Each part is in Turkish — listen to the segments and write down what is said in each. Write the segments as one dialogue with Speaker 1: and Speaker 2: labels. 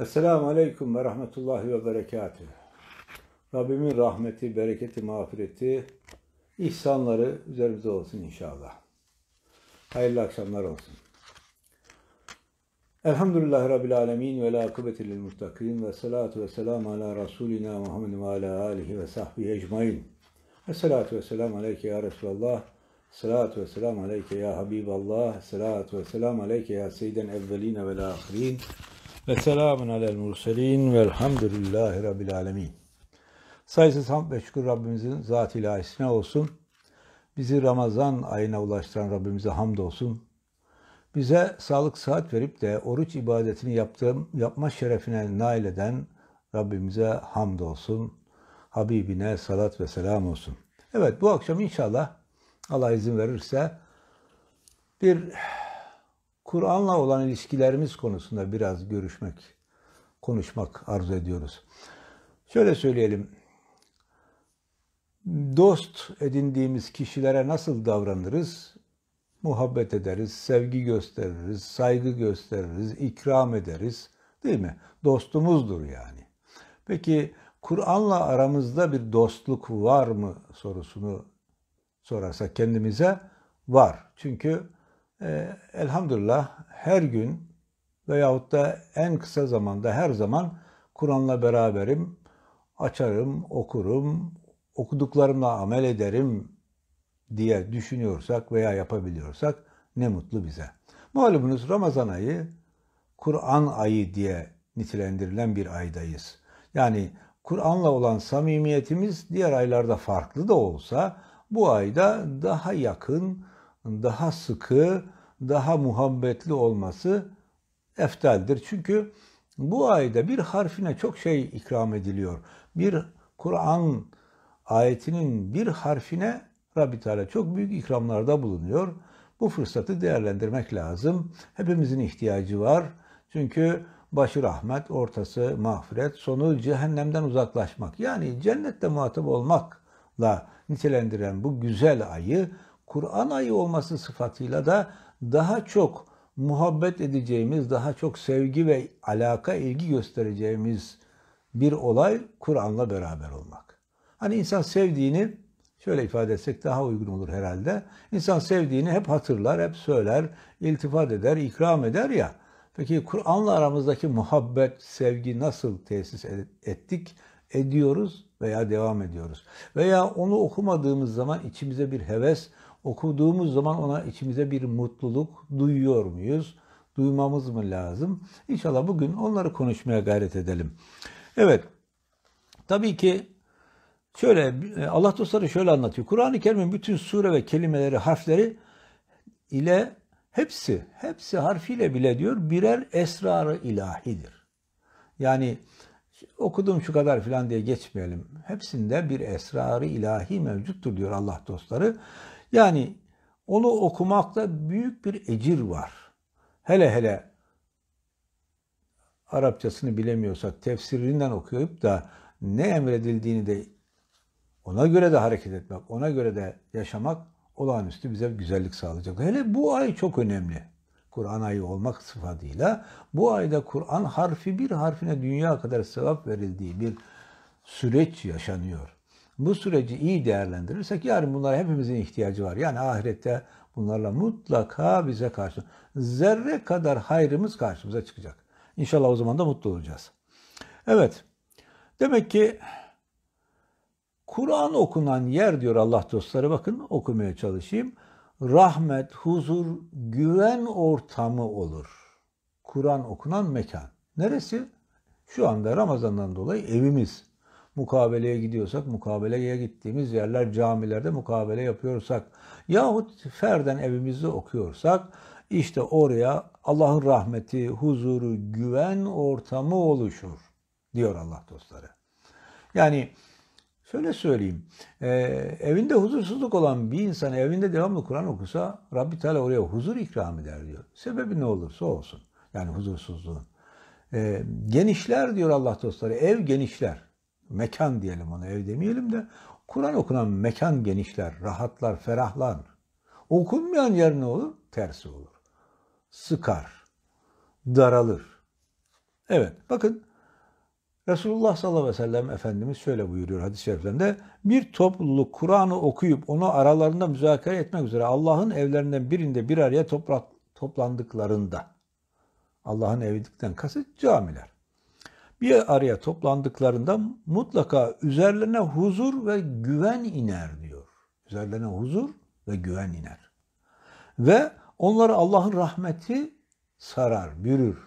Speaker 1: Esselamu Aleyküm ve Rahmetullahi ve Berekatü. Rabbimin rahmeti, bereketi, mağfireti, ihsanları üzerimize olsun inşallah. Hayırlı akşamlar olsun. Elhamdülillah Rabbil Alemin ve la akıbeti lil muttakin ve salatu ve selamu ala Rasulina Muhammed ve ala alihi ve sahbihi ecmain. Esselatu ve selamu aleyke ya Resulallah. Salatu ve selamu aleyke ya Habiballah. Salatu ve selamu aleyke ya Seyyiden evveline ve ahirin ve selamun alel murselin velhamdülillahi rabbil alemin. Sayısız hamd ve şükür Rabbimizin zat ilahisine olsun. Bizi Ramazan ayına ulaştıran Rabbimize hamd olsun. Bize sağlık saat verip de oruç ibadetini yaptığım, yapma şerefine nail eden Rabbimize hamd olsun. Habibine salat ve selam olsun. Evet bu akşam inşallah Allah izin verirse bir Kur'an'la olan ilişkilerimiz konusunda biraz görüşmek, konuşmak arzu ediyoruz. Şöyle söyleyelim. Dost edindiğimiz kişilere nasıl davranırız? Muhabbet ederiz, sevgi gösteririz, saygı gösteririz, ikram ederiz. Değil mi? Dostumuzdur yani. Peki Kur'an'la aramızda bir dostluk var mı sorusunu sorarsak kendimize var. Çünkü ee, elhamdülillah her gün veyahut da en kısa zamanda her zaman Kur'an'la beraberim, açarım, okurum, okuduklarımla amel ederim diye düşünüyorsak veya yapabiliyorsak ne mutlu bize. Malumunuz Ramazan ayı Kur'an ayı diye nitelendirilen bir aydayız. Yani Kur'an'la olan samimiyetimiz diğer aylarda farklı da olsa bu ayda daha yakın, daha sıkı, daha muhabbetli olması eftaldir. Çünkü bu ayda bir harfine çok şey ikram ediliyor. Bir Kur'an ayetinin bir harfine Rabbi Teala çok büyük ikramlarda bulunuyor. Bu fırsatı değerlendirmek lazım. Hepimizin ihtiyacı var. Çünkü başı rahmet, ortası mağfiret, sonu cehennemden uzaklaşmak. Yani cennette muhatap olmakla nitelendiren bu güzel ayı Kur'an ayı olması sıfatıyla da daha çok muhabbet edeceğimiz, daha çok sevgi ve alaka, ilgi göstereceğimiz bir olay Kur'an'la beraber olmak. Hani insan sevdiğini şöyle ifade etsek daha uygun olur herhalde. İnsan sevdiğini hep hatırlar, hep söyler, iltifat eder, ikram eder ya. Peki Kur'an'la aramızdaki muhabbet, sevgi nasıl tesis ettik, ediyoruz veya devam ediyoruz? Veya onu okumadığımız zaman içimize bir heves, okuduğumuz zaman ona içimize bir mutluluk duyuyor muyuz? Duymamız mı lazım? İnşallah bugün onları konuşmaya gayret edelim. Evet. Tabii ki şöyle Allah dostları şöyle anlatıyor. Kur'an-ı Kerim'in bütün sure ve kelimeleri, harfleri ile hepsi, hepsi harfiyle bile diyor birer esrarı ilahidir. Yani okudum şu kadar filan diye geçmeyelim. Hepsinde bir esrarı ilahi mevcuttur diyor Allah dostları. Yani onu okumakta büyük bir ecir var. Hele hele Arapçasını bilemiyorsak tefsirinden okuyup da ne emredildiğini de ona göre de hareket etmek, ona göre de yaşamak olağanüstü bize güzellik sağlayacak. Hele bu ay çok önemli. Kur'an ayı olmak sıfatıyla bu ayda Kur'an harfi bir harfine dünya kadar sevap verildiği bir süreç yaşanıyor bu süreci iyi değerlendirirsek yarın bunlara hepimizin ihtiyacı var. Yani ahirette bunlarla mutlaka bize karşı zerre kadar hayrımız karşımıza çıkacak. İnşallah o zaman da mutlu olacağız. Evet. Demek ki Kur'an okunan yer diyor Allah dostları bakın okumaya çalışayım. Rahmet, huzur, güven ortamı olur. Kur'an okunan mekan. Neresi? Şu anda Ramazan'dan dolayı evimiz mukabeleye gidiyorsak, mukabeleye gittiğimiz yerler camilerde mukabele yapıyorsak yahut ferden evimizde okuyorsak işte oraya Allah'ın rahmeti, huzuru, güven ortamı oluşur diyor Allah dostları. Yani şöyle söyleyeyim, e, evinde huzursuzluk olan bir insan evinde devamlı Kur'an okusa Rabbi Teala oraya huzur ikram eder diyor. Sebebi ne olursa olsun yani huzursuzluğun. E, genişler diyor Allah dostları, ev genişler mekan diyelim ona ev demeyelim de Kur'an okunan mekan genişler, rahatlar, ferahlar. Okunmayan yer ne olur? Tersi olur. Sıkar, daralır. Evet bakın Resulullah sallallahu aleyhi ve sellem Efendimiz şöyle buyuruyor hadis-i şeriflerinde bir topluluk Kur'an'ı okuyup onu aralarında müzakere etmek üzere Allah'ın evlerinden birinde bir araya toprak, toplandıklarında Allah'ın evdikten kasıt camiler bir araya toplandıklarında mutlaka üzerlerine huzur ve güven iner diyor. Üzerlerine huzur ve güven iner. Ve onları Allah'ın rahmeti sarar, bürür.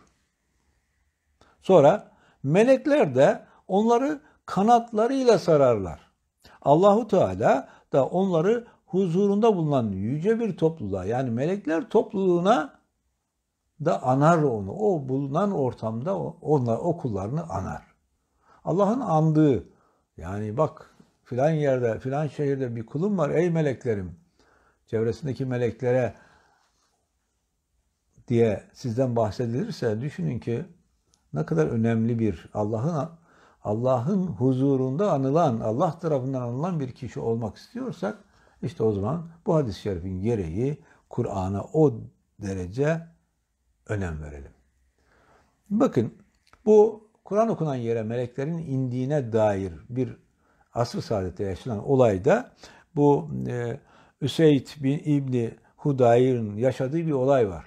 Speaker 1: Sonra melekler de onları kanatlarıyla sararlar. Allahu Teala da onları huzurunda bulunan yüce bir topluluğa yani melekler topluluğuna da anar onu. O bulunan ortamda onlar okullarını anar. Allah'ın andığı yani bak filan yerde filan şehirde bir kulum var ey meleklerim çevresindeki meleklere diye sizden bahsedilirse düşünün ki ne kadar önemli bir Allah'ın Allah'ın huzurunda anılan, Allah tarafından anılan bir kişi olmak istiyorsak işte o zaman bu hadis-i şerifin gereği Kur'an'a o derece önem verelim. Bakın bu Kur'an okunan yere meleklerin indiğine dair bir asr-ı saadette yaşanan olayda bu e, Üseyd bin İbni Hudayr'ın yaşadığı bir olay var.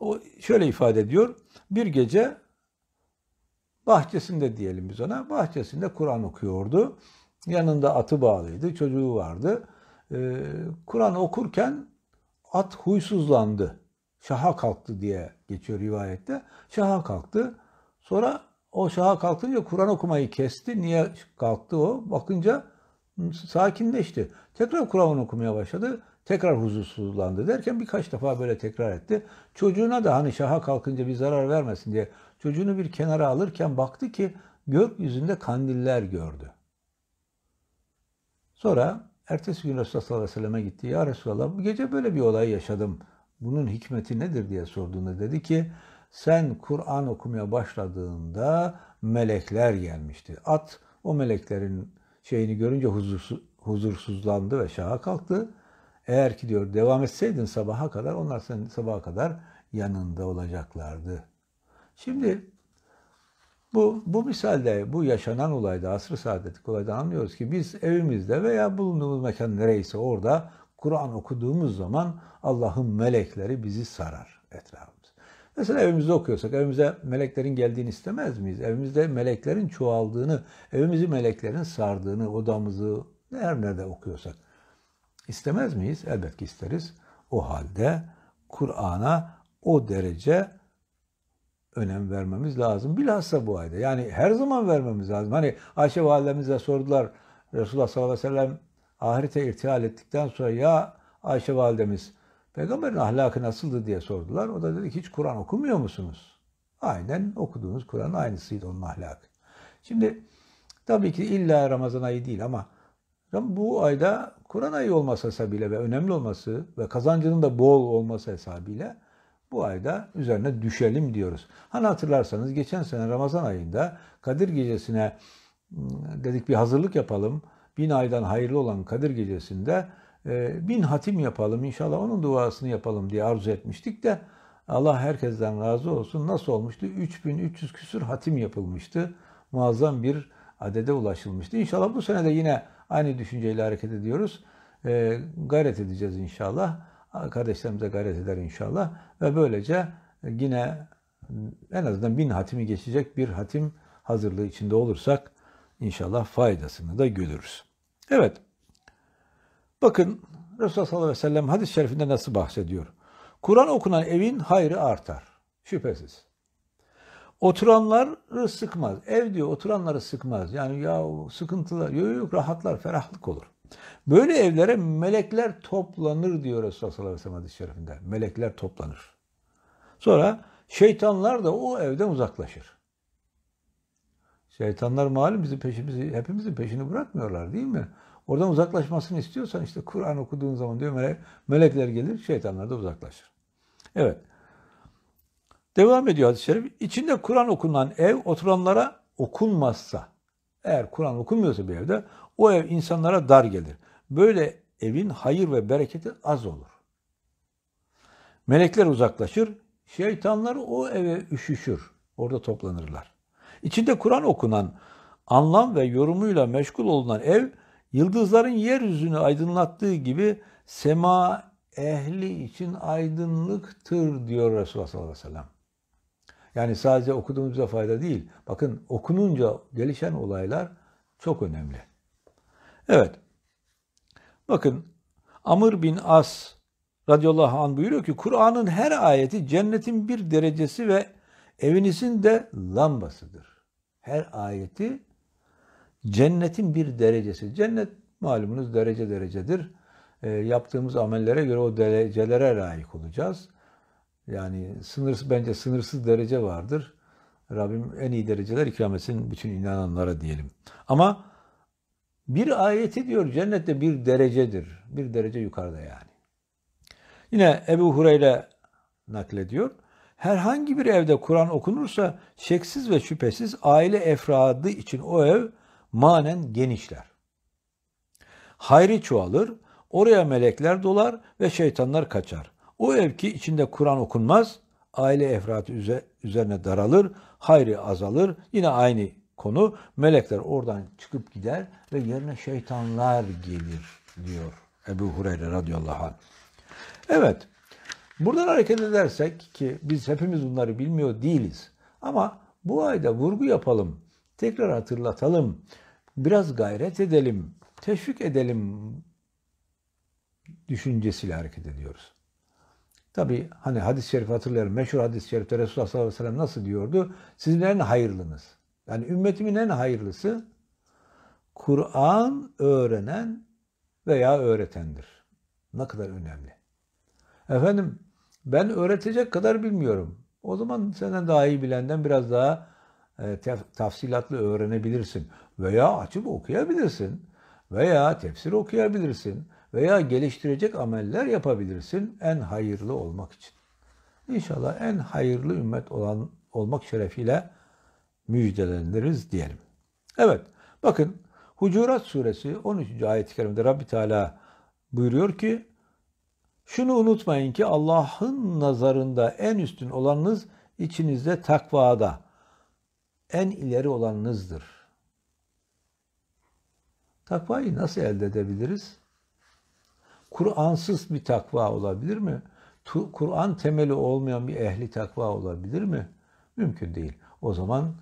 Speaker 1: O şöyle ifade ediyor. Bir gece bahçesinde diyelim biz ona. Bahçesinde Kur'an okuyordu. Yanında atı bağlıydı. Çocuğu vardı. Ee, Kur'an okurken at huysuzlandı şaha kalktı diye geçiyor rivayette. Şaha kalktı. Sonra o şaha kalkınca Kur'an okumayı kesti. Niye kalktı o? Bakınca sakinleşti. Tekrar Kur'an okumaya başladı. Tekrar huzursuzlandı derken birkaç defa böyle tekrar etti. Çocuğuna da hani şaha kalkınca bir zarar vermesin diye çocuğunu bir kenara alırken baktı ki gökyüzünde kandiller gördü. Sonra ertesi gün Resulullah sallallahu aleyhi ve selleme gitti. Ya Resulallah bu gece böyle bir olay yaşadım.'' bunun hikmeti nedir diye sorduğunda dedi ki sen Kur'an okumaya başladığında melekler gelmişti. At o meleklerin şeyini görünce huzursuzlandı ve şaha kalktı. Eğer ki diyor devam etseydin sabaha kadar onlar senin sabaha kadar yanında olacaklardı. Şimdi bu, bu misalde, bu yaşanan olayda, asr-ı saadetlik olayda anlıyoruz ki biz evimizde veya bulunduğumuz mekan nereyse orada Kur'an okuduğumuz zaman Allah'ın melekleri bizi sarar etrafımız. Mesela evimizde okuyorsak evimize meleklerin geldiğini istemez miyiz? Evimizde meleklerin çoğaldığını, evimizi meleklerin sardığını, odamızı her nerede okuyorsak istemez miyiz? Elbette isteriz. O halde Kur'an'a o derece önem vermemiz lazım. Bilhassa bu ayda. Yani her zaman vermemiz lazım. Hani Ayşe validemize sordular Resulullah sallallahu aleyhi ve sellem ahirete irtihal ettikten sonra ya Ayşe validemiz peygamberin ahlakı nasıldı diye sordular. O da dedi ki hiç Kur'an okumuyor musunuz? Aynen okuduğunuz Kur'an aynısıydı onun ahlakı. Şimdi tabii ki illa Ramazan ayı değil ama bu ayda Kur'an ayı olması hesabıyla ve önemli olması ve kazancının da bol olması hesabıyla bu ayda üzerine düşelim diyoruz. Hani hatırlarsanız geçen sene Ramazan ayında Kadir gecesine ıı, dedik bir hazırlık yapalım bin aydan hayırlı olan Kadir Gecesi'nde e, bin hatim yapalım inşallah onun duasını yapalım diye arzu etmiştik de Allah herkesten razı olsun. Nasıl olmuştu? 3300 küsür hatim yapılmıştı. Muazzam bir adede ulaşılmıştı. İnşallah bu sene de yine aynı düşünceyle hareket ediyoruz. E, gayret edeceğiz inşallah. Kardeşlerimize gayret eder inşallah. Ve böylece yine en azından bin hatimi geçecek bir hatim hazırlığı içinde olursak inşallah faydasını da görürüz. Evet. Bakın Resulullah sallallahu aleyhi ve sellem hadis-i şerifinde nasıl bahsediyor? Kur'an okunan evin hayrı artar. Şüphesiz. Oturanları sıkmaz. Ev diyor oturanları sıkmaz. Yani ya sıkıntılar, yok yok rahatlar, ferahlık olur. Böyle evlere melekler toplanır diyor Resulullah sallallahu aleyhi ve sellem hadis-i şerifinde. Melekler toplanır. Sonra şeytanlar da o evden uzaklaşır. Şeytanlar malum bizim peşimizi, hepimizin peşini bırakmıyorlar değil mi? Oradan uzaklaşmasını istiyorsan işte Kur'an okuduğun zaman diyor melek, melekler gelir, şeytanlar da uzaklaşır. Evet. Devam ediyor hadis-i şerif. İçinde Kur'an okunan ev oturanlara okunmazsa, eğer Kur'an okunmuyorsa bir evde, o ev insanlara dar gelir. Böyle evin hayır ve bereketi az olur. Melekler uzaklaşır, şeytanlar o eve üşüşür. Orada toplanırlar. İçinde Kur'an okunan, anlam ve yorumuyla meşgul olunan ev, yıldızların yeryüzünü aydınlattığı gibi sema ehli için aydınlıktır diyor Resulullah sallallahu aleyhi ve sellem. Yani sadece okuduğumuzda fayda değil. Bakın okununca gelişen olaylar çok önemli. Evet. Bakın Amr bin As radıyallahu anh buyuruyor ki Kur'an'ın her ayeti cennetin bir derecesi ve evinizin de lambasıdır her ayeti cennetin bir derecesi. Cennet malumunuz derece derecedir. E, yaptığımız amellere göre o derecelere layık olacağız. Yani sınırsız bence sınırsız derece vardır. Rabbim en iyi dereceler ikram etsin bütün inananlara diyelim. Ama bir ayeti diyor cennette bir derecedir. Bir derece yukarıda yani. Yine Ebu Hureyre naklediyor. Herhangi bir evde Kur'an okunursa şeksiz ve şüphesiz aile efradı için o ev manen genişler. Hayri çoğalır, oraya melekler dolar ve şeytanlar kaçar. O ev ki içinde Kur'an okunmaz, aile efratı üzerine daralır, hayri azalır. Yine aynı konu. Melekler oradan çıkıp gider ve yerine şeytanlar gelir diyor Ebu Hureyre radıyallahu anh. Evet, Buradan hareket edersek ki biz hepimiz bunları bilmiyor değiliz. Ama bu ayda vurgu yapalım, tekrar hatırlatalım, biraz gayret edelim, teşvik edelim düşüncesiyle hareket ediyoruz. Tabi hani hadis-i şerif hatırlayalım. Meşhur hadis-i şerifte Resulullah sallallahu aleyhi ve sellem nasıl diyordu? Sizin en hayırlınız. Yani ümmetimin en hayırlısı Kur'an öğrenen veya öğretendir. Ne kadar önemli. Efendim ben öğretecek kadar bilmiyorum. O zaman senden daha iyi bilenden biraz daha e, tafsilatlı öğrenebilirsin. Veya açıp okuyabilirsin. Veya tefsir okuyabilirsin. Veya geliştirecek ameller yapabilirsin en hayırlı olmak için. İnşallah en hayırlı ümmet olan olmak şerefiyle müjdeleniriz diyelim. Evet bakın Hucurat suresi 13. ayet-i kerimede Rabbi Teala buyuruyor ki şunu unutmayın ki Allah'ın nazarında en üstün olanınız içinizde takvada en ileri olanınızdır. Takvayı nasıl elde edebiliriz? Kur'ansız bir takva olabilir mi? Kur'an temeli olmayan bir ehli takva olabilir mi? Mümkün değil. O zaman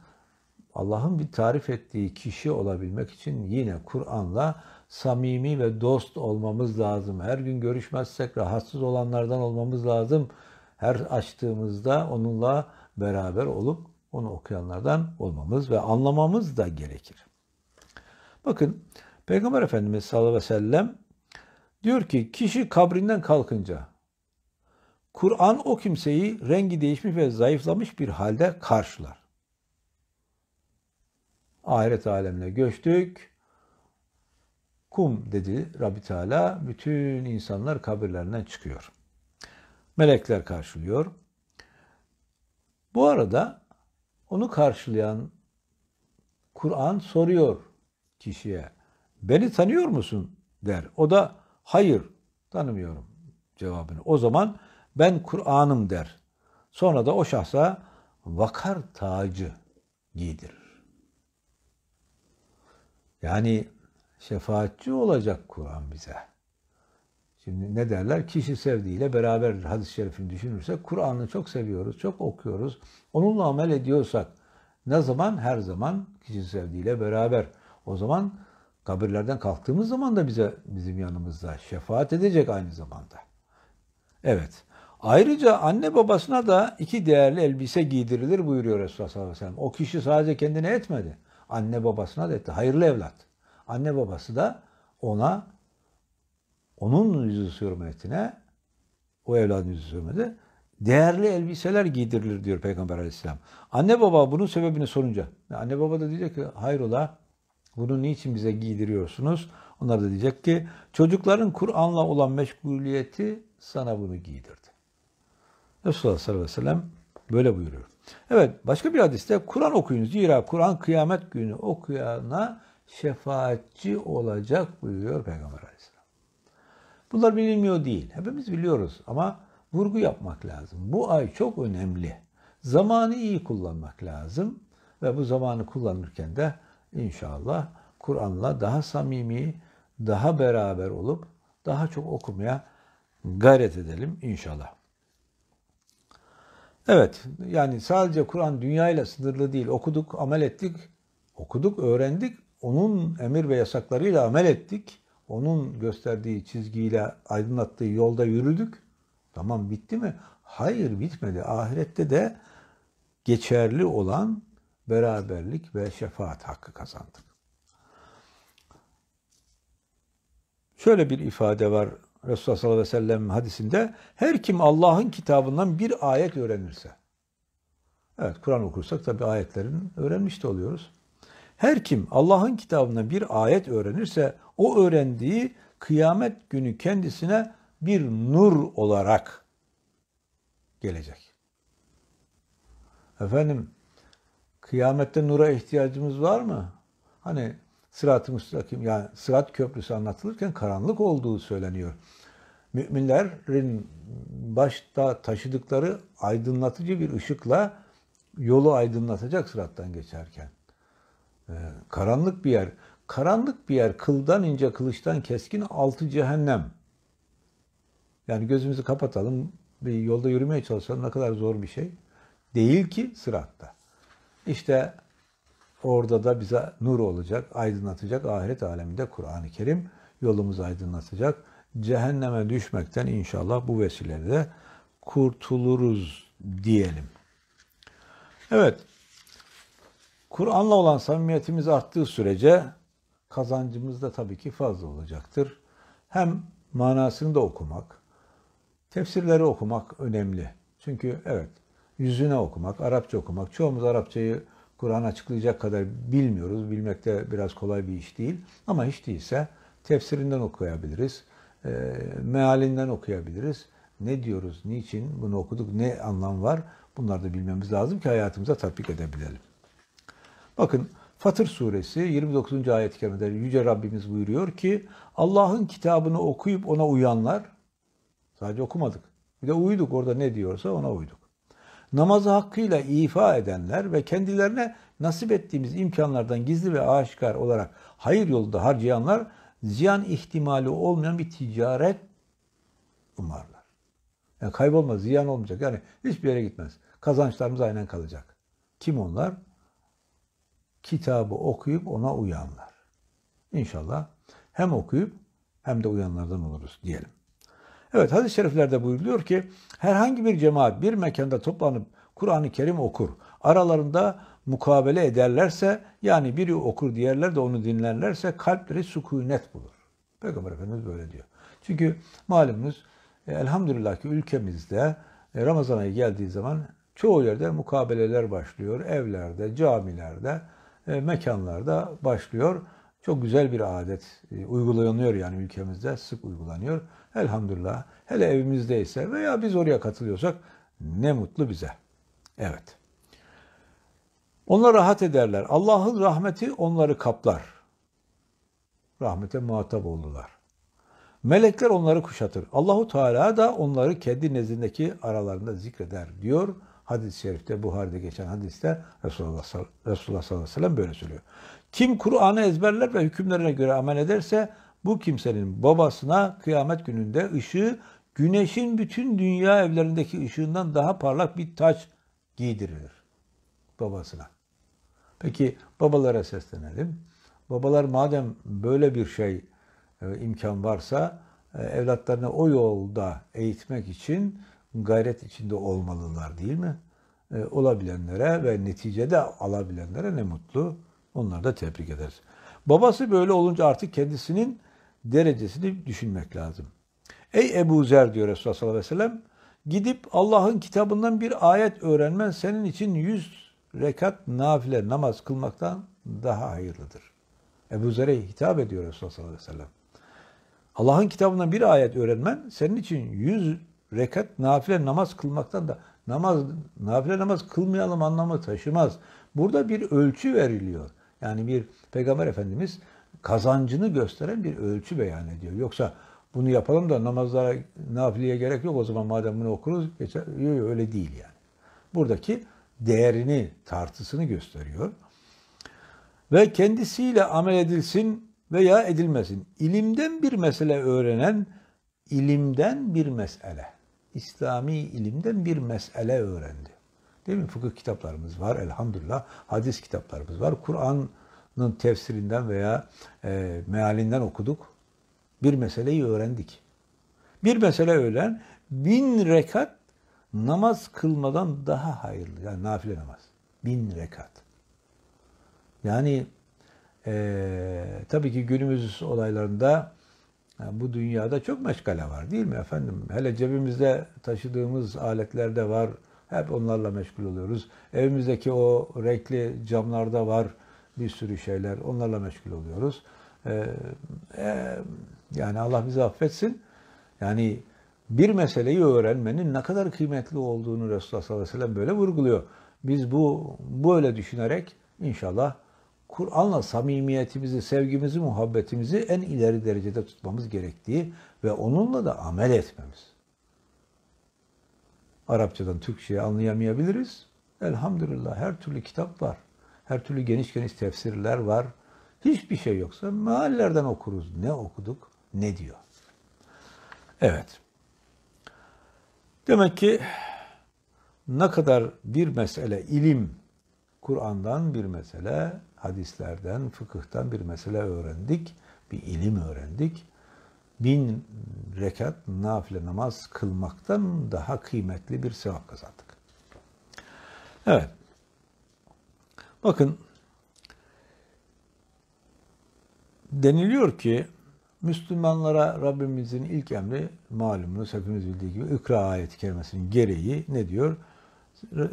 Speaker 1: Allah'ın bir tarif ettiği kişi olabilmek için yine Kur'an'la samimi ve dost olmamız lazım. Her gün görüşmezsek rahatsız olanlardan olmamız lazım. Her açtığımızda onunla beraber olup onu okuyanlardan olmamız ve anlamamız da gerekir. Bakın Peygamber Efendimiz sallallahu aleyhi ve sellem diyor ki kişi kabrinden kalkınca Kur'an o kimseyi rengi değişmiş ve zayıflamış bir halde karşılar ahiret alemine göçtük. Kum dedi Rabbi Teala. Bütün insanlar kabirlerinden çıkıyor. Melekler karşılıyor. Bu arada onu karşılayan Kur'an soruyor kişiye. Beni tanıyor musun der. O da hayır tanımıyorum cevabını. O zaman ben Kur'an'ım der. Sonra da o şahsa vakar tacı giydirir. Yani şefaatçi olacak Kur'an bize. Şimdi ne derler? Kişi sevdiğiyle beraber hadis-i şerifini düşünürsek Kur'an'ı çok seviyoruz, çok okuyoruz. Onunla amel ediyorsak ne zaman? Her zaman kişi sevdiğiyle beraber. O zaman kabirlerden kalktığımız zaman da bize bizim yanımızda şefaat edecek aynı zamanda. Evet. Ayrıca anne babasına da iki değerli elbise giydirilir buyuruyor Resulullah sallallahu aleyhi ve sellem. O kişi sadece kendine etmedi. Anne babasına dedi hayırlı evlat. Anne babası da ona onun yüzü hürmetine o evladın yüzü hürmetine değerli elbiseler giydirilir diyor Peygamber aleyhisselam. Anne baba bunun sebebini sorunca anne baba da diyecek ki hayrola bunu niçin bize giydiriyorsunuz? Onlar da diyecek ki çocukların Kur'an'la olan meşguliyeti sana bunu giydirdi. Resulullah sallallahu aleyhi ve sellem böyle buyuruyor. Evet başka bir hadiste Kur'an okuyunuz. Zira Kur'an kıyamet günü okuyana şefaatçi olacak buyuruyor Peygamber Aleyhisselam. Bunlar bilinmiyor değil. Hepimiz biliyoruz ama vurgu yapmak lazım. Bu ay çok önemli. Zamanı iyi kullanmak lazım ve bu zamanı kullanırken de inşallah Kur'an'la daha samimi, daha beraber olup daha çok okumaya gayret edelim inşallah. Evet yani sadece Kur'an dünyayla sınırlı değil. Okuduk, amel ettik. Okuduk, öğrendik. Onun emir ve yasaklarıyla amel ettik. Onun gösterdiği çizgiyle aydınlattığı yolda yürüdük. Tamam bitti mi? Hayır bitmedi. Ahirette de geçerli olan beraberlik ve şefaat hakkı kazandık. Şöyle bir ifade var Resulullah sallallahu aleyhi ve sellem hadisinde her kim Allah'ın kitabından bir ayet öğrenirse. Evet Kur'an okursak tabi ayetlerin öğrenmiş de oluyoruz. Her kim Allah'ın kitabından bir ayet öğrenirse o öğrendiği kıyamet günü kendisine bir nur olarak gelecek. Efendim kıyamette nura ihtiyacımız var mı? Hani sırat-ı müstakim yani sırat köprüsü anlatılırken karanlık olduğu söyleniyor müminlerin başta taşıdıkları aydınlatıcı bir ışıkla yolu aydınlatacak sırattan geçerken. Ee, karanlık bir yer. Karanlık bir yer kıldan ince kılıçtan keskin altı cehennem. Yani gözümüzü kapatalım. Bir yolda yürümeye çalışalım ne kadar zor bir şey. Değil ki sıratta. İşte orada da bize nur olacak, aydınlatacak. Ahiret aleminde Kur'an-ı Kerim yolumuzu aydınlatacak cehenneme düşmekten inşallah bu vesileyle kurtuluruz diyelim. Evet. Kur'an'la olan samimiyetimiz arttığı sürece kazancımız da tabii ki fazla olacaktır. Hem manasını da okumak, tefsirleri okumak önemli. Çünkü evet, yüzüne okumak, Arapça okumak. Çoğumuz Arapçayı Kur'an açıklayacak kadar bilmiyoruz. Bilmek de biraz kolay bir iş değil. Ama hiç değilse tefsirinden okuyabiliriz e, mealinden okuyabiliriz. Ne diyoruz, niçin bunu okuduk, ne anlam var bunları da bilmemiz lazım ki hayatımıza tatbik edebilelim. Bakın Fatır suresi 29. ayet-i kerimede Yüce Rabbimiz buyuruyor ki Allah'ın kitabını okuyup ona uyanlar sadece okumadık. Bir de uyduk orada ne diyorsa ona uyduk. Namazı hakkıyla ifa edenler ve kendilerine nasip ettiğimiz imkanlardan gizli ve aşikar olarak hayır yolunda harcayanlar ziyan ihtimali olmayan bir ticaret umarlar. Yani kaybolmaz, ziyan olmayacak. Yani hiçbir yere gitmez. Kazançlarımız aynen kalacak. Kim onlar? Kitabı okuyup ona uyanlar. İnşallah hem okuyup hem de uyanlardan oluruz diyelim. Evet hadis-i şeriflerde buyuruluyor ki herhangi bir cemaat bir mekanda toplanıp Kur'an-ı Kerim okur. Aralarında mukabele ederlerse yani biri okur diğerler de onu dinlerlerse kalpleri sükunet bulur. Peygamber Efendimiz böyle diyor. Çünkü malumunuz e, elhamdülillah ki ülkemizde e, Ramazan ayı geldiği zaman çoğu yerde mukabeleler başlıyor. Evlerde, camilerde, e, mekanlarda başlıyor. Çok güzel bir adet uygulanıyor yani ülkemizde sık uygulanıyor. Elhamdülillah hele evimizdeyse veya biz oraya katılıyorsak ne mutlu bize. Evet. Onlar rahat ederler. Allah'ın rahmeti onları kaplar. Rahmete muhatap oldular. Melekler onları kuşatır. Allahu Teala da onları kendi nezdindeki aralarında zikreder diyor. Hadis-i şerifte, Buhari'de geçen hadiste Resulullah, Resulullah sallallahu aleyhi ve sellem böyle söylüyor. Kim Kur'an'ı ezberler ve hükümlerine göre amel ederse bu kimsenin babasına kıyamet gününde ışığı güneşin bütün dünya evlerindeki ışığından daha parlak bir taç giydirilir babasına. Peki babalara seslenelim. Babalar madem böyle bir şey e, imkan varsa e, evlatlarını o yolda eğitmek için gayret içinde olmalılar değil mi? E, olabilenlere ve neticede alabilenlere ne mutlu. Onları da tebrik ederiz. Babası böyle olunca artık kendisinin derecesini düşünmek lazım. Ey Ebu Zer diyor Resulullah sallallahu aleyhi ve sellem gidip Allah'ın kitabından bir ayet öğrenmen senin için yüz rekat nafile namaz kılmaktan daha hayırlıdır. Ebu Zer'e hitap ediyor Resulullah sallallahu aleyhi ve sellem. Allah'ın kitabından bir ayet öğrenmen senin için yüz rekat nafile namaz kılmaktan da namaz nafile namaz kılmayalım anlamı taşımaz. Burada bir ölçü veriliyor. Yani bir peygamber efendimiz kazancını gösteren bir ölçü beyan ediyor. Yoksa bunu yapalım da namazlara nafileye gerek yok o zaman madem bunu okuruz geçer. Yok, yok öyle değil yani. Buradaki değerini, tartısını gösteriyor. Ve kendisiyle amel edilsin veya edilmesin. İlimden bir mesele öğrenen, ilimden bir mesele. İslami ilimden bir mesele öğrendi. Değil mi? Fıkıh kitaplarımız var elhamdülillah. Hadis kitaplarımız var. Kur'an'ın tefsirinden veya e, mealinden okuduk. Bir meseleyi öğrendik. Bir mesele öğren bin rekat namaz kılmadan daha hayırlı. Yani nafile namaz. Bin rekat. Yani e, tabii ki günümüz olaylarında yani e, bu dünyada çok meşgale var değil mi efendim? Hele cebimizde taşıdığımız aletler de var. Hep onlarla meşgul oluyoruz. Evimizdeki o renkli camlarda var bir sürü şeyler. Onlarla meşgul oluyoruz. Ee, e, yani Allah bizi affetsin. Yani bir meseleyi öğrenmenin ne kadar kıymetli olduğunu Resulullah sallallahu aleyhi ve sellem böyle vurguluyor. Biz bu böyle düşünerek inşallah Kur'an'la samimiyetimizi, sevgimizi, muhabbetimizi en ileri derecede tutmamız gerektiği ve onunla da amel etmemiz. Arapçadan Türkçe'ye anlayamayabiliriz. Elhamdülillah her türlü kitap var. Her türlü geniş geniş tefsirler var. Hiçbir şey yoksa meallerden okuruz. Ne okuduk, ne diyor. Evet. Demek ki ne kadar bir mesele ilim Kur'an'dan bir mesele, hadislerden, fıkıhtan bir mesele öğrendik, bir ilim öğrendik. Bin rekat nafile namaz kılmaktan daha kıymetli bir sevap kazandık. Evet. Bakın deniliyor ki Müslümanlara Rabbimizin ilk emri malumunuz hepimiz bildiği gibi ikra ayet kerimesinin gereği ne diyor?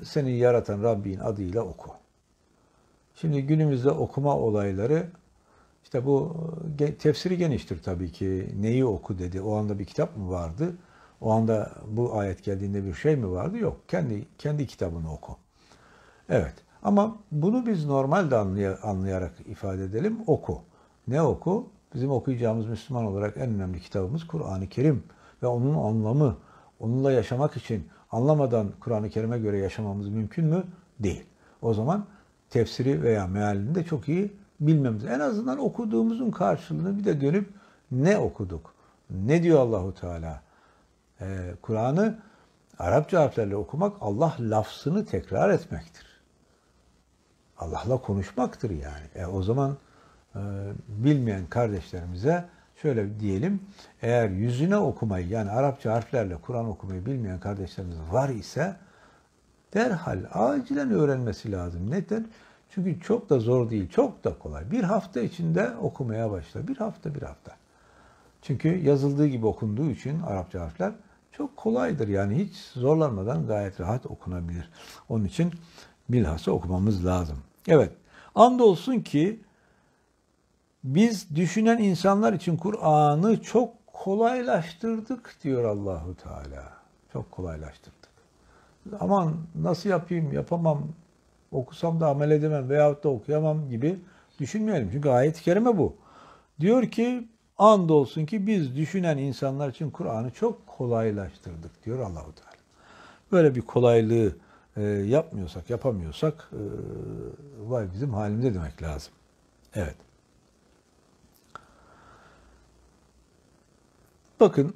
Speaker 1: Seni yaratan Rabbin adıyla oku. Şimdi günümüzde okuma olayları işte bu e, tefsiri geniştir tabii ki. Neyi oku dedi. O anda bir kitap mı vardı? O anda bu ayet geldiğinde bir şey mi vardı? Yok. Kendi kendi kitabını oku. Evet. Ama bunu biz normalde anlayarak ifade edelim. Oku. Ne oku? Bizim okuyacağımız Müslüman olarak en önemli kitabımız Kur'an-ı Kerim ve onun anlamı, onunla yaşamak için anlamadan Kur'an-ı Kerim'e göre yaşamamız mümkün mü? Değil. O zaman tefsiri veya mealini de çok iyi bilmemiz. En azından okuduğumuzun karşılığını bir de dönüp ne okuduk? Ne diyor Allahu Teala? Ee, Kur'an'ı Arapça harflerle okumak Allah lafzını tekrar etmektir. Allah'la konuşmaktır yani. E, o zaman ee, bilmeyen kardeşlerimize şöyle diyelim. Eğer yüzüne okumayı yani Arapça harflerle Kur'an okumayı bilmeyen kardeşlerimiz var ise derhal acilen öğrenmesi lazım. Neden? Çünkü çok da zor değil, çok da kolay. Bir hafta içinde okumaya başla. Bir hafta, bir hafta. Çünkü yazıldığı gibi okunduğu için Arapça harfler çok kolaydır. Yani hiç zorlanmadan gayet rahat okunabilir. Onun için bilhassa okumamız lazım. Evet, andolsun ki biz düşünen insanlar için Kur'an'ı çok kolaylaştırdık diyor Allahu Teala. Çok kolaylaştırdık. Aman nasıl yapayım, yapamam, okusam da amel edemem veyahut da okuyamam gibi düşünmeyelim. Çünkü ayet-i kerime bu. Diyor ki andolsun ki biz düşünen insanlar için Kur'an'ı çok kolaylaştırdık diyor Allahu Teala. Böyle bir kolaylığı e, yapmıyorsak, yapamıyorsak e, vay bizim halimize demek lazım. Evet. Bakın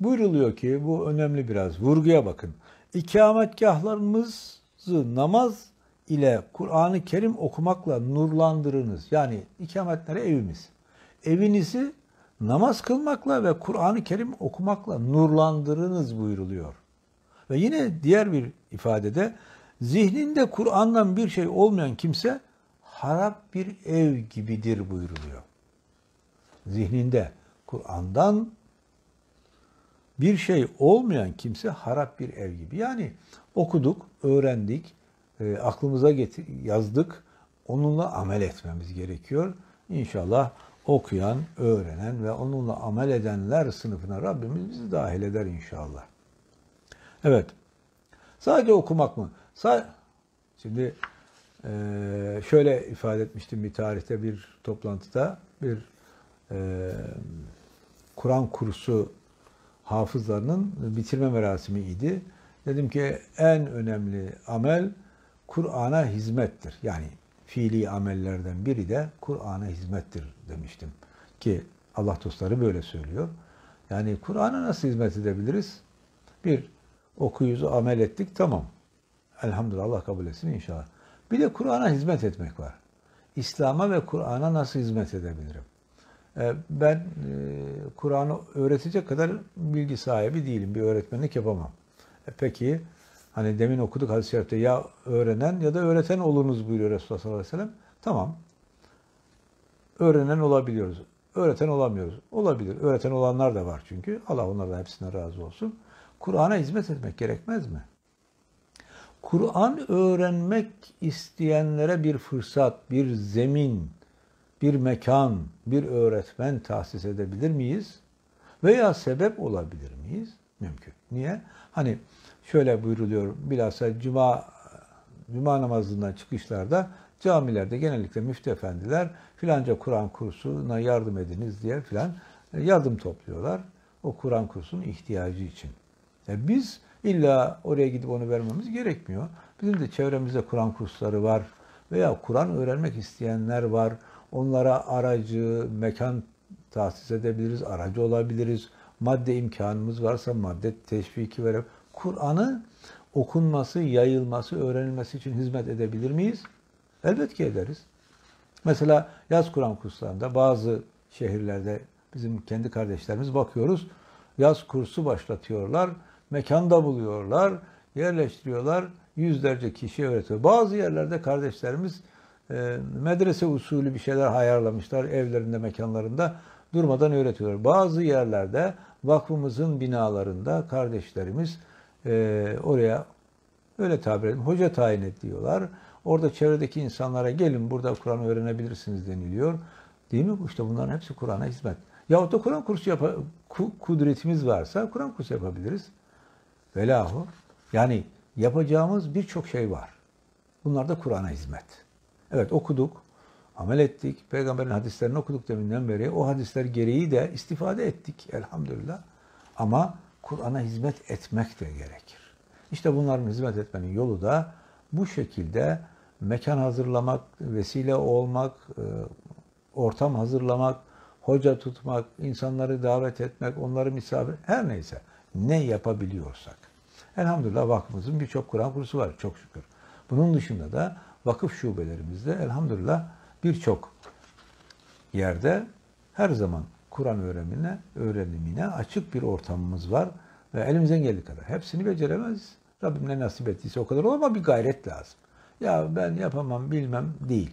Speaker 1: buyruluyor ki bu önemli biraz vurguya bakın. İkametgahlarımızı namaz ile Kur'an-ı Kerim okumakla nurlandırınız. Yani ikametlere evimiz. Evinizi namaz kılmakla ve Kur'an-ı Kerim okumakla nurlandırınız buyruluyor. Ve yine diğer bir ifadede zihninde Kur'an'dan bir şey olmayan kimse harap bir ev gibidir buyruluyor. Zihninde Kur'an'dan bir şey olmayan kimse harap bir ev gibi. Yani okuduk, öğrendik, e, aklımıza getir, yazdık, onunla amel etmemiz gerekiyor. İnşallah okuyan, öğrenen ve onunla amel edenler sınıfına Rabbimiz bizi dahil eder inşallah. Evet. Sadece okumak mı? Şimdi e, şöyle ifade etmiştim bir tarihte bir toplantıda bir e, Kur'an kursu hafızlarının bitirme merasimi idi. Dedim ki en önemli amel Kur'an'a hizmettir. Yani fiili amellerden biri de Kur'an'a hizmettir demiştim. Ki Allah dostları böyle söylüyor. Yani Kur'an'a nasıl hizmet edebiliriz? Bir, okuyuzu amel ettik tamam. Elhamdülillah Allah kabul etsin inşallah. Bir de Kur'an'a hizmet etmek var. İslam'a ve Kur'an'a nasıl hizmet edebilirim? Ee, ben e, Kur'an'ı öğretecek kadar bilgi sahibi değilim. Bir öğretmenlik yapamam. E, peki hani demin okuduk hadis-i şerifte ya öğrenen ya da öğreten olunuz buyuruyor Resulullah sallallahu aleyhi ve sellem. Tamam. Öğrenen olabiliyoruz. Öğreten olamıyoruz. Olabilir. Öğreten olanlar da var çünkü. Allah onlardan hepsine razı olsun. Kur'an'a hizmet etmek gerekmez mi? Kur'an öğrenmek isteyenlere bir fırsat, bir zemin, bir mekan, bir öğretmen tahsis edebilir miyiz? Veya sebep olabilir miyiz? Mümkün. Niye? Hani şöyle buyuruluyor. bilhassa cuma cuma namazından çıkışlarda camilerde genellikle müftü efendiler filanca Kur'an kursuna yardım ediniz diye filan e, yardım topluyorlar. O Kur'an kursunun ihtiyacı için. Yani e biz illa oraya gidip onu vermemiz gerekmiyor. Bizim de çevremizde Kur'an kursları var veya Kur'an öğrenmek isteyenler var. Onlara aracı, mekan tahsis edebiliriz, aracı olabiliriz. Madde imkanımız varsa madde teşviki verip Kur'an'ı okunması, yayılması, öğrenilmesi için hizmet edebilir miyiz? Elbet ki ederiz. Mesela yaz Kur'an kurslarında bazı şehirlerde bizim kendi kardeşlerimiz bakıyoruz. Yaz kursu başlatıyorlar. Mekanda buluyorlar, yerleştiriyorlar. Yüzlerce kişi öğretiyor. Bazı yerlerde kardeşlerimiz ee, medrese usulü bir şeyler ayarlamışlar evlerinde, mekanlarında durmadan öğretiyorlar. Bazı yerlerde vakfımızın binalarında kardeşlerimiz e, oraya öyle tabir edelim hoca tayin ediyorlar. Orada çevredeki insanlara gelin burada Kur'an öğrenebilirsiniz deniliyor. Değil mi? İşte bunların hepsi Kur'an'a hizmet. Yahut da Kur'an kursu yap kudretimiz varsa Kur'an kursu yapabiliriz. Velahu yani yapacağımız birçok şey var. Bunlar da Kur'an'a hizmet. Evet okuduk, amel ettik, peygamberin hadislerini okuduk deminden beri. O hadisler gereği de istifade ettik elhamdülillah. Ama Kur'an'a hizmet etmek de gerekir. İşte bunların hizmet etmenin yolu da bu şekilde mekan hazırlamak, vesile olmak, e, ortam hazırlamak, hoca tutmak, insanları davet etmek, onları misafir, her neyse ne yapabiliyorsak. Elhamdülillah vakfımızın birçok Kur'an kursu var çok şükür. Bunun dışında da vakıf şubelerimizde elhamdülillah birçok yerde her zaman Kur'an öğrenimine, öğrenimine açık bir ortamımız var ve elimizden geldiği kadar. Hepsini beceremez. Rabbim ne nasip ettiyse o kadar olur ama bir gayret lazım. Ya ben yapamam bilmem değil.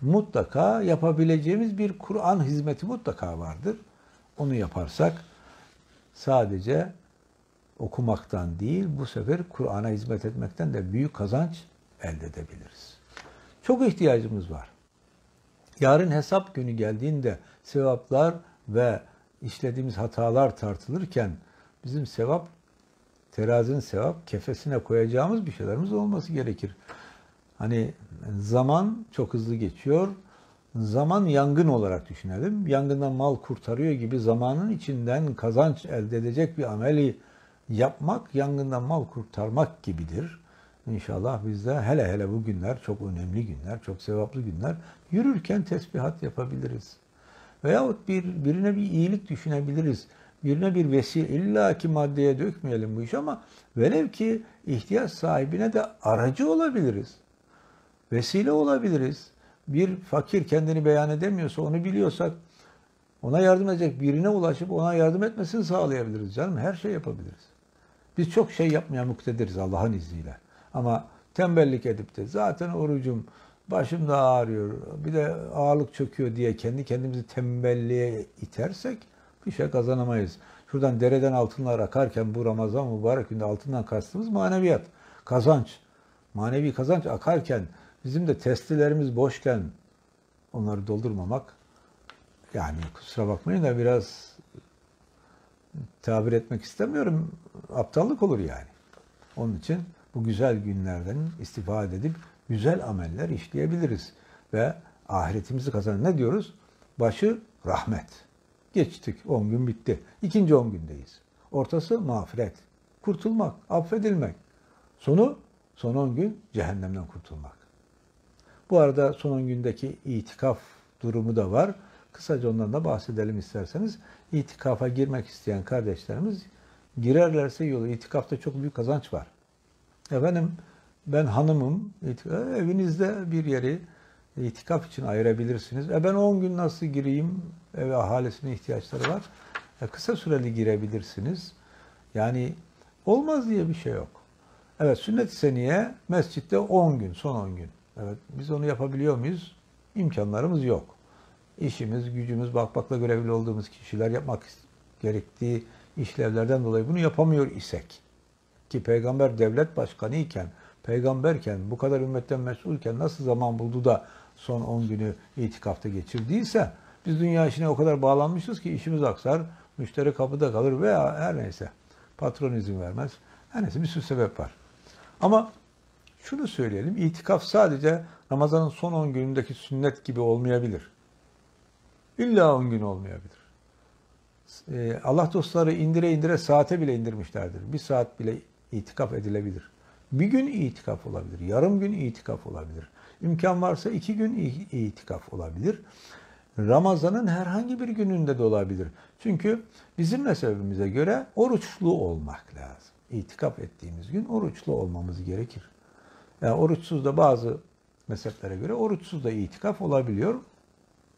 Speaker 1: Mutlaka yapabileceğimiz bir Kur'an hizmeti mutlaka vardır. Onu yaparsak sadece okumaktan değil bu sefer Kur'an'a hizmet etmekten de büyük kazanç elde edebiliriz. Çok ihtiyacımız var. Yarın hesap günü geldiğinde sevaplar ve işlediğimiz hatalar tartılırken bizim sevap, terazinin sevap kefesine koyacağımız bir şeylerimiz olması gerekir. Hani zaman çok hızlı geçiyor. Zaman yangın olarak düşünelim. Yangından mal kurtarıyor gibi zamanın içinden kazanç elde edecek bir ameli yapmak yangından mal kurtarmak gibidir. İnşallah bizde hele hele bu günler çok önemli günler, çok sevaplı günler. Yürürken tesbihat yapabiliriz. Veyahut bir, birine bir iyilik düşünebiliriz. Birine bir vesile, illa ki maddeye dökmeyelim bu iş ama velev ki ihtiyaç sahibine de aracı olabiliriz. Vesile olabiliriz. Bir fakir kendini beyan edemiyorsa onu biliyorsak ona yardım edecek birine ulaşıp ona yardım etmesini sağlayabiliriz canım. Her şey yapabiliriz. Biz çok şey yapmaya muktediriz Allah'ın izniyle. Ama tembellik edip de zaten orucum başım da ağrıyor bir de ağırlık çöküyor diye kendi kendimizi tembelliğe itersek bir şey kazanamayız. Şuradan dereden altınlar akarken bu Ramazan mübarek günde altından kastımız maneviyat, kazanç. Manevi kazanç akarken bizim de testilerimiz boşken onları doldurmamak yani kusura bakmayın da biraz tabir etmek istemiyorum. Aptallık olur yani. Onun için bu güzel günlerden istifade edip güzel ameller işleyebiliriz. Ve ahiretimizi kazan ne diyoruz? Başı rahmet. Geçtik 10 gün bitti. İkinci 10 gündeyiz. Ortası mağfiret. Kurtulmak, affedilmek. Sonu son 10 gün cehennemden kurtulmak. Bu arada son 10 gündeki itikaf durumu da var. Kısaca ondan da bahsedelim isterseniz. İtikafa girmek isteyen kardeşlerimiz girerlerse yolu İtikafta çok büyük kazanç var. Efendim ben hanımım. E, evinizde bir yeri itikaf için ayırabilirsiniz. E ben 10 gün nasıl gireyim? Ev ahalisinin ihtiyaçları var. E kısa süreli girebilirsiniz. Yani olmaz diye bir şey yok. Evet sünnet seniye mescitte 10 gün, son 10 gün. Evet biz onu yapabiliyor muyuz? İmkanlarımız yok. İşimiz, gücümüz, bakbakla görevli olduğumuz kişiler yapmak gerektiği işlevlerden dolayı bunu yapamıyor isek ki peygamber devlet başkanı iken, peygamberken, bu kadar ümmetten mesulken nasıl zaman buldu da son 10 günü itikafta geçirdiyse biz dünya işine o kadar bağlanmışız ki işimiz aksar, müşteri kapıda kalır veya her neyse patron izin vermez. Her neyse bir sürü sebep var. Ama şunu söyleyelim, itikaf sadece Ramazan'ın son 10 günündeki sünnet gibi olmayabilir. İlla 10 gün olmayabilir. Ee, Allah dostları indire indire saate bile indirmişlerdir. Bir saat bile itikaf edilebilir. Bir gün itikaf olabilir, yarım gün itikaf olabilir. İmkan varsa iki gün itikaf olabilir. Ramazan'ın herhangi bir gününde de olabilir. Çünkü bizim mezhebimize göre oruçlu olmak lazım. İtikaf ettiğimiz gün oruçlu olmamız gerekir. Yani oruçsuz da bazı mezheplere göre oruçsuz da itikaf olabiliyor.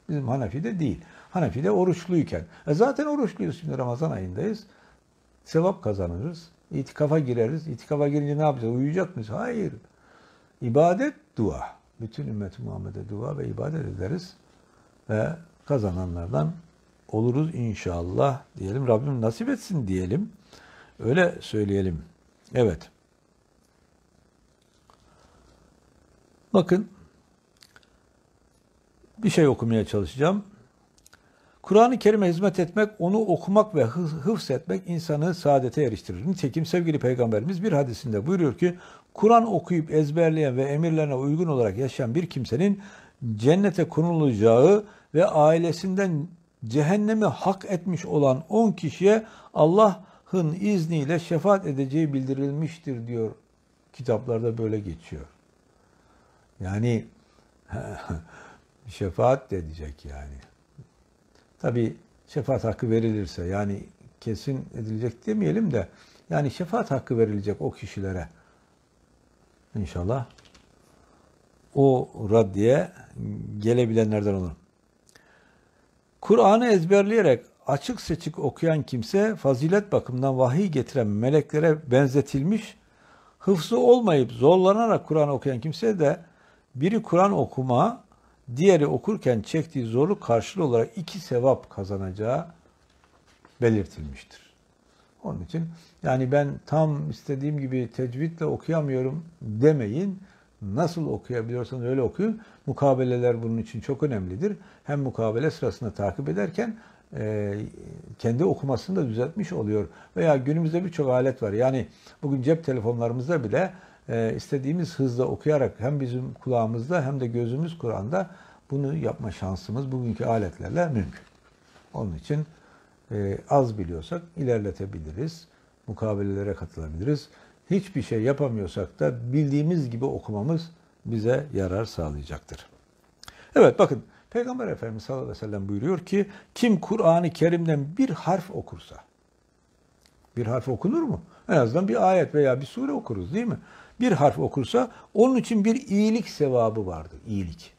Speaker 1: Bizim Hanefi'de değil. Hanefi'de oruçluyken. E zaten oruçluyuz şimdi Ramazan ayındayız. Sevap kazanırız. İtikafa gireriz. İtikafa girince ne yapacağız? Uyuyacak mıyız? Hayır. İbadet, dua. Bütün ümmet Muhammed'e dua ve ibadet ederiz. Ve kazananlardan oluruz inşallah diyelim. Rabbim nasip etsin diyelim. Öyle söyleyelim. Evet. Bakın bir şey okumaya çalışacağım. Kur'an-ı Kerim'e hizmet etmek, onu okumak ve hıfz etmek insanı saadete eriştirir. Nitekim sevgili Peygamberimiz bir hadisinde buyuruyor ki, Kur'an okuyup ezberleyen ve emirlerine uygun olarak yaşayan bir kimsenin cennete konulacağı ve ailesinden cehennemi hak etmiş olan 10 kişiye Allah'ın izniyle şefaat edeceği bildirilmiştir diyor. Kitaplarda böyle geçiyor. Yani şefaat de edecek yani. Tabi şefaat hakkı verilirse yani kesin edilecek demeyelim de yani şefaat hakkı verilecek o kişilere inşallah o raddiye gelebilenlerden olur. Kur'an'ı ezberleyerek açık seçik okuyan kimse fazilet bakımından vahiy getiren meleklere benzetilmiş, hıfzı olmayıp zorlanarak Kur'an okuyan kimse de biri Kur'an okuma diğeri okurken çektiği zorluk karşılığı olarak iki sevap kazanacağı belirtilmiştir. Onun için yani ben tam istediğim gibi tecvitle okuyamıyorum demeyin. Nasıl okuyabiliyorsanız öyle okuyun. Mukabeleler bunun için çok önemlidir. Hem mukabele sırasında takip ederken e, kendi okumasını da düzeltmiş oluyor. Veya günümüzde birçok alet var. Yani bugün cep telefonlarımızda bile e, istediğimiz hızda okuyarak hem bizim kulağımızda hem de gözümüz Kur'an'da bunu yapma şansımız bugünkü aletlerle mümkün. Onun için e, az biliyorsak ilerletebiliriz, mukabelelere katılabiliriz. Hiçbir şey yapamıyorsak da bildiğimiz gibi okumamız bize yarar sağlayacaktır. Evet bakın Peygamber Efendimiz sallallahu aleyhi ve sellem buyuruyor ki kim Kur'an-ı Kerim'den bir harf okursa bir harf okunur mu? En azından bir ayet veya bir sure okuruz değil mi? bir harf okursa onun için bir iyilik sevabı vardır. İyilik.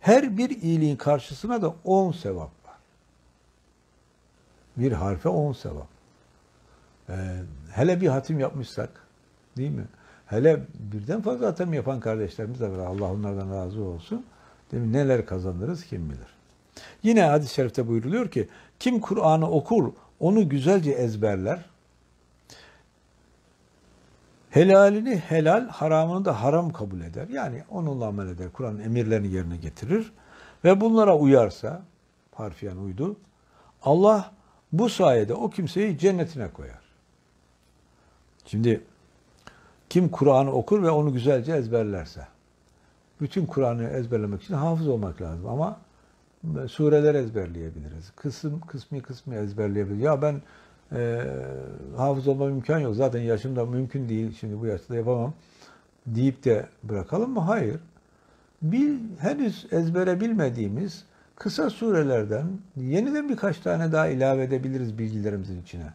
Speaker 1: Her bir iyiliğin karşısına da on sevap var. Bir harfe on sevap. Ee, hele bir hatim yapmışsak değil mi? Hele birden fazla hatim yapan kardeşlerimiz de var. Allah onlardan razı olsun. Değil mi? Neler kazanırız kim bilir. Yine hadis-i şerifte buyruluyor ki kim Kur'an'ı okur onu güzelce ezberler Helalini helal, haramını da haram kabul eder. Yani onunla amel eder. Kur'an'ın emirlerini yerine getirir. Ve bunlara uyarsa, harfiyen uydu, Allah bu sayede o kimseyi cennetine koyar. Şimdi kim Kur'an'ı okur ve onu güzelce ezberlerse, bütün Kur'an'ı ezberlemek için hafız olmak lazım ama e, sureler ezberleyebiliriz. Kısım kısmi kısmi ezberleyebiliriz. Ya ben e, hafız olma imkan yok. Zaten yaşımda mümkün değil. Şimdi bu yaşta yapamam deyip de bırakalım mı? Hayır. Bil, henüz ezbere bilmediğimiz kısa surelerden yeniden birkaç tane daha ilave edebiliriz bilgilerimizin içine.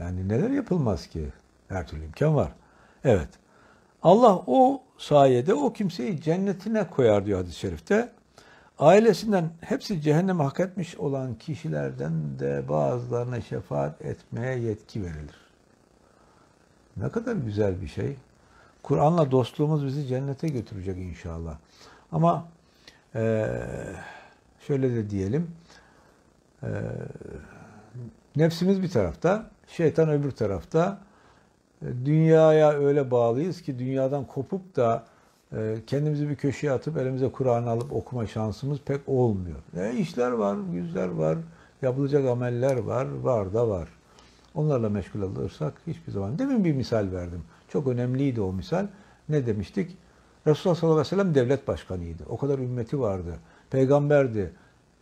Speaker 1: Yani neler yapılmaz ki? Her türlü imkan var. Evet. Allah o sayede o kimseyi cennetine koyar diyor hadis-i şerifte. Ailesinden hepsi cehenneme hak etmiş olan kişilerden de bazılarına şefaat etmeye yetki verilir. Ne kadar güzel bir şey. Kur'an'la dostluğumuz bizi cennete götürecek inşallah. Ama e, şöyle de diyelim. E, nefsimiz bir tarafta, şeytan öbür tarafta. E, dünyaya öyle bağlıyız ki dünyadan kopup da ee, kendimizi bir köşeye atıp elimize Kur'an'ı alıp okuma şansımız pek olmuyor. E, işler var, yüzler var, yapılacak ameller var, var da var. Onlarla meşgul olursak hiçbir zaman. Demin bir misal verdim. Çok önemliydi o misal. Ne demiştik? Resulullah sallallahu aleyhi ve sellem devlet başkanıydı. O kadar ümmeti vardı. Peygamberdi.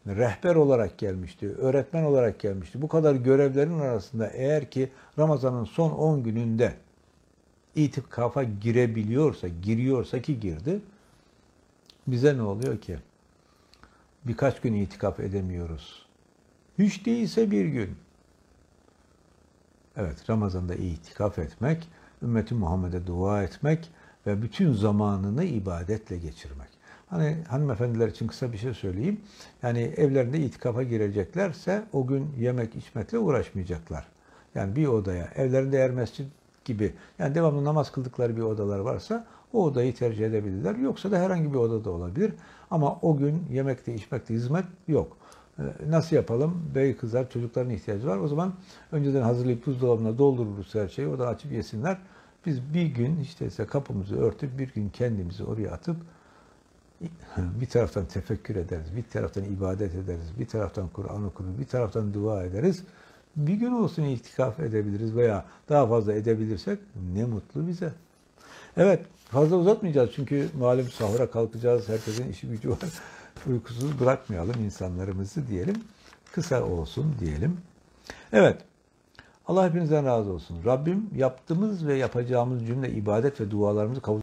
Speaker 1: Rehber olarak gelmişti. Öğretmen olarak gelmişti. Bu kadar görevlerin arasında eğer ki Ramazan'ın son 10 gününde itikafa girebiliyorsa, giriyorsa ki girdi, bize ne oluyor ki? Birkaç gün itikaf edemiyoruz. Hiç değilse bir gün. Evet, Ramazan'da itikaf etmek, ümmeti Muhammed'e dua etmek ve bütün zamanını ibadetle geçirmek. Hani hanımefendiler için kısa bir şey söyleyeyim. Yani evlerinde itikafa gireceklerse o gün yemek içmekle uğraşmayacaklar. Yani bir odaya, evlerinde eğer mescid gibi yani devamlı namaz kıldıkları bir odalar varsa o odayı tercih edebilirler. Yoksa da herhangi bir odada olabilir. Ama o gün yemekte, içmekte hizmet yok. Ee, nasıl yapalım? Bey kızlar çocukların ihtiyacı var. O zaman önceden hazırlayıp buzdolabına doldururuz her şeyi. O da açıp yesinler. Biz bir gün işte kapımızı örtüp bir gün kendimizi oraya atıp bir taraftan tefekkür ederiz, bir taraftan ibadet ederiz, bir taraftan Kur'an okuruz, bir taraftan dua ederiz bir gün olsun itikaf edebiliriz veya daha fazla edebilirsek ne mutlu bize. Evet fazla uzatmayacağız çünkü malum sahura kalkacağız. Herkesin işi gücü var. Uykusuz bırakmayalım insanlarımızı diyelim. Kısa olsun diyelim. Evet. Allah hepinizden razı olsun. Rabbim yaptığımız ve yapacağımız cümle ibadet ve dualarımızı kabul